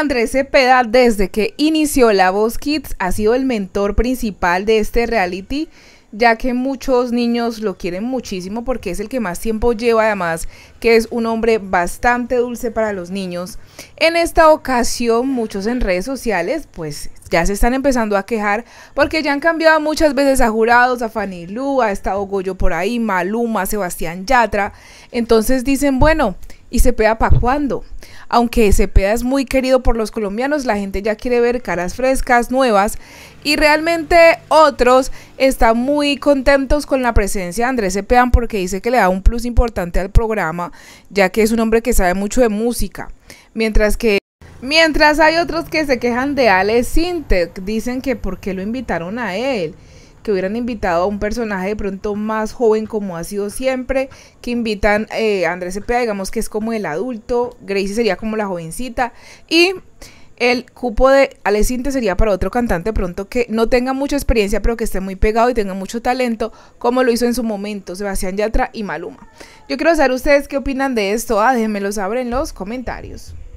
Andrés Cepeda, desde que inició La Voz Kids, ha sido el mentor principal de este reality, ya que muchos niños lo quieren muchísimo porque es el que más tiempo lleva, además que es un hombre bastante dulce para los niños. En esta ocasión, muchos en redes sociales, pues ya se están empezando a quejar porque ya han cambiado muchas veces a jurados, a Fanny Lu, a estado Goyo por ahí, Maluma, Sebastián Yatra. Entonces dicen, bueno, ¿Y Cepeda para cuándo? Aunque Cepeda es muy querido por los colombianos, la gente ya quiere ver caras frescas, nuevas, y realmente otros están muy contentos con la presencia de Andrés Cepeda porque dice que le da un plus importante al programa, ya que es un hombre que sabe mucho de música. Mientras que mientras hay otros que se quejan de Alex Sintec, dicen que por qué lo invitaron a él que hubieran invitado a un personaje de pronto más joven como ha sido siempre, que invitan eh, a Andrés Cepeda, digamos que es como el adulto, Gracie sería como la jovencita y... El cupo de Alecinte sería para otro cantante pronto que no tenga mucha experiencia, pero que esté muy pegado y tenga mucho talento, como lo hizo en su momento Sebastián Yatra y Maluma. Yo quiero saber ustedes qué opinan de esto. Ah, déjenmelo saber en los comentarios.